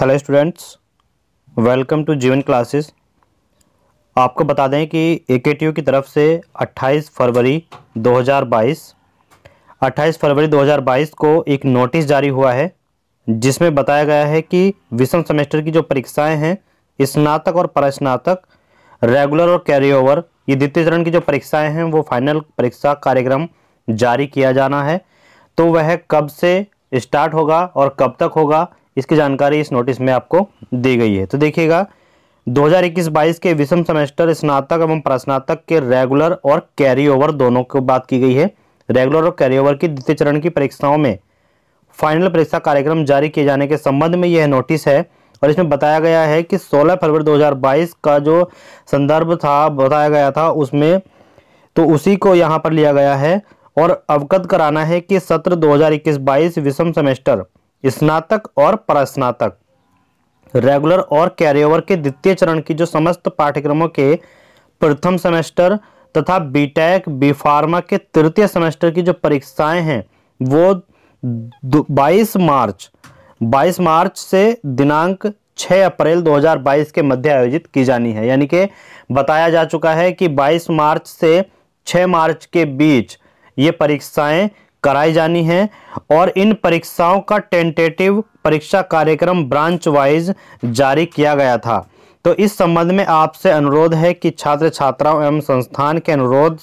hello students welcome to Jeevan classes आपको बता दें कि ए की तरफ से 28 फरवरी 2022 28 फरवरी 2022 को एक नोटिस जारी हुआ है जिसमें बताया गया है कि विषम सेमेस्टर की जो परीक्षाएं हैं स्नातक और परस्नातक रेगुलर और कैरी ओवर ये द्वितीय चरण की जो परीक्षाएं हैं वो फाइनल परीक्षा कार्यक्रम जारी किया जाना है तो वह कब से स्टार्ट होगा और कब तक होगा इसकी जानकारी इस नोटिस में आपको दी गई है तो देखिएगा 2021-22 के विषम सेमेस्टर स्नातक एवं प्रस्नातक के रेगुलर और कैरी ओवर दोनों की बात की गई है रेगुलर और कैरी ओवर की द्वितीय चरण की परीक्षाओं में फाइनल परीक्षा कार्यक्रम जारी किए जाने के संबंध में यह नोटिस है और इसमें बताया गया है कि 16 फरवरी 2022 का जो संदर्भ था बताया गया था उसमें तो उसी को यहाँ पर लिया गया है और अवगत कराना है कि सत्र दो हज़ार विषम सेमेस्टर स्नातक और परस्नातक रेगुलर और कैरियोवर के द्वितीय चरण की जो समस्त पाठ्यक्रमों के प्रथम सेमेस्टर तथा बीटेक बी फार्मा के तृतीय सेमेस्टर की जो परीक्षाएं हैं वो 22 मार्च 22 मार्च से दिनांक 6 अप्रैल 2022 के मध्य आयोजित की जानी है यानी कि बताया जा चुका है कि 22 मार्च से 6 मार्च के बीच ये परीक्षाएं कराई जानी है और इन परीक्षाओं का टेंटेटिव परीक्षा कार्यक्रम ब्रांच वाइज जारी किया गया था तो इस संबंध में आपसे अनुरोध है कि छात्र छात्राओं एवं संस्थान के अनुरोध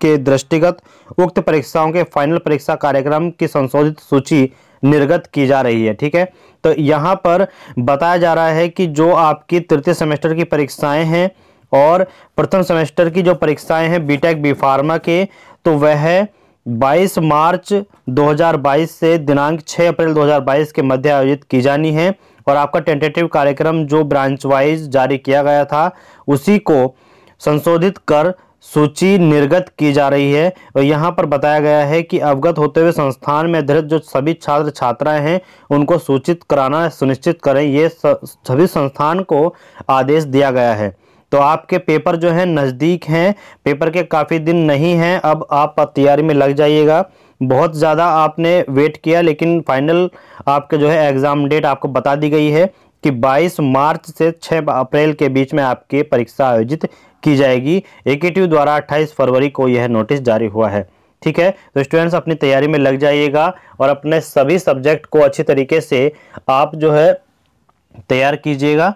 के दृष्टिगत उक्त परीक्षाओं के फाइनल परीक्षा कार्यक्रम की संशोधित सूची निर्गत की जा रही है ठीक है तो यहाँ पर बताया जा रहा है कि जो आपकी तृतीय सेमेस्टर की परीक्षाएं हैं और प्रथम सेमेस्टर की जो परीक्षाएं हैं बीटेक बी फार्मा के तो वह 22 मार्च 2022 से दिनांक 6 अप्रैल 2022 के मध्य आयोजित की जानी है और आपका टेंटेटिव कार्यक्रम जो ब्रांच वाइज जारी किया गया था उसी को संशोधित कर सूची निर्गत की जा रही है और यहाँ पर बताया गया है कि अवगत होते हुए संस्थान में अधिकृत जो सभी छात्र छात्राएं हैं उनको सूचित कराना सुनिश्चित करें ये सभी संस्थान को आदेश दिया गया है तो आपके पेपर जो है नज़दीक हैं पेपर के काफ़ी दिन नहीं हैं अब आप तैयारी में लग जाइएगा बहुत ज़्यादा आपने वेट किया लेकिन फाइनल आपके जो है एग्ज़ाम डेट आपको बता दी गई है कि 22 मार्च से 6 अप्रैल के बीच में आपकी परीक्षा आयोजित की जाएगी ए द्वारा 28 फरवरी को यह नोटिस जारी हुआ है ठीक है तो स्टूडेंट्स अपनी तैयारी में लग जाइएगा और अपने सभी सब्जेक्ट को अच्छी तरीके से आप जो है तैयार कीजिएगा